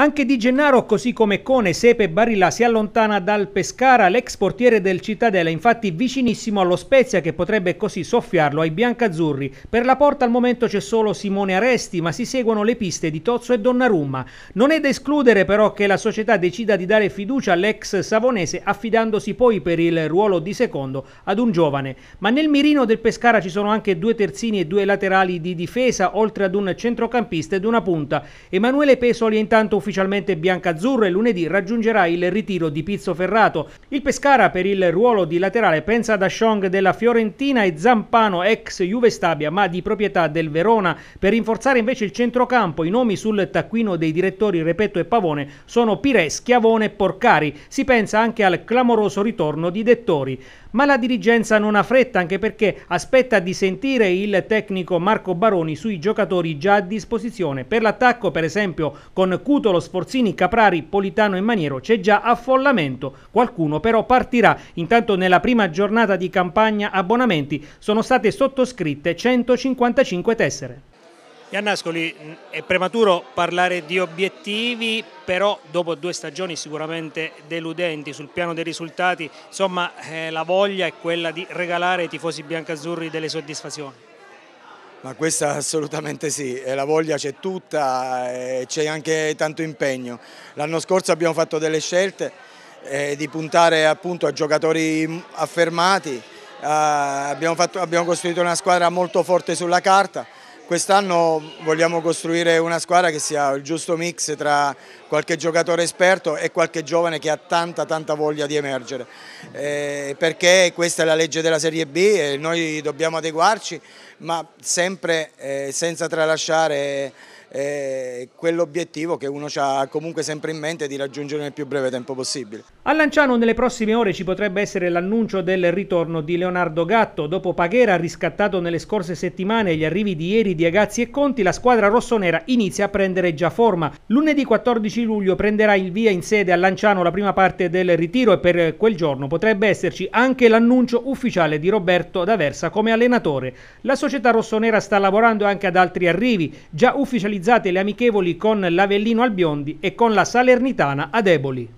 Anche Di Gennaro, così come Cone, Sepe e Barilla, si allontana dal Pescara, l'ex portiere del Cittadella, infatti vicinissimo allo Spezia che potrebbe così soffiarlo ai biancazzurri. Per la porta al momento c'è solo Simone Aresti, ma si seguono le piste di Tozzo e Donnarumma. Non è da escludere però che la società decida di dare fiducia all'ex savonese affidandosi poi per il ruolo di secondo ad un giovane. Ma nel mirino del Pescara ci sono anche due terzini e due laterali di difesa, oltre ad un centrocampista ed una punta. Emanuele Pesoli è intanto ufficiale ufficialmente biancazzurro e lunedì raggiungerà il ritiro di Pizzo Ferrato. Il Pescara per il ruolo di laterale pensa ad Ashong della Fiorentina e Zampano ex Juve Stabia ma di proprietà del Verona. Per rinforzare invece il centrocampo i nomi sul taccuino dei direttori Repetto e Pavone sono Pire, Schiavone e Porcari. Si pensa anche al clamoroso ritorno di Dettori. Ma la dirigenza non ha fretta anche perché aspetta di sentire il tecnico Marco Baroni sui giocatori già a disposizione. Per l'attacco per esempio con Cutolo Sforzini, Caprari, Politano e Maniero c'è già affollamento, qualcuno però partirà. Intanto nella prima giornata di campagna abbonamenti sono state sottoscritte 155 tessere. Iannascoli, mm, è prematuro parlare di obiettivi, però dopo due stagioni sicuramente deludenti sul piano dei risultati, insomma eh, la voglia è quella di regalare ai tifosi biancazzurri delle soddisfazioni. Ma questa assolutamente sì, la voglia c'è tutta e c'è anche tanto impegno. L'anno scorso abbiamo fatto delle scelte eh, di puntare appunto a giocatori affermati, eh, abbiamo, fatto, abbiamo costruito una squadra molto forte sulla carta, Quest'anno vogliamo costruire una squadra che sia il giusto mix tra qualche giocatore esperto e qualche giovane che ha tanta tanta voglia di emergere, eh, perché questa è la legge della Serie B e noi dobbiamo adeguarci, ma sempre eh, senza tralasciare quell'obiettivo che uno ha comunque sempre in mente di raggiungere nel più breve tempo possibile. A Lanciano nelle prossime ore ci potrebbe essere l'annuncio del ritorno di Leonardo Gatto. Dopo Paghera riscattato nelle scorse settimane e gli arrivi di ieri di Agazzi e Conti, la squadra rossonera inizia a prendere già forma. Lunedì 14 luglio prenderà il via in sede a Lanciano la prima parte del ritiro e per quel giorno potrebbe esserci anche l'annuncio ufficiale di Roberto D'Aversa come allenatore. La società rossonera sta lavorando anche ad altri arrivi, già ufficializzati realizzate le amichevoli con l'Avellino al Biondi e con la Salernitana ad Eboli.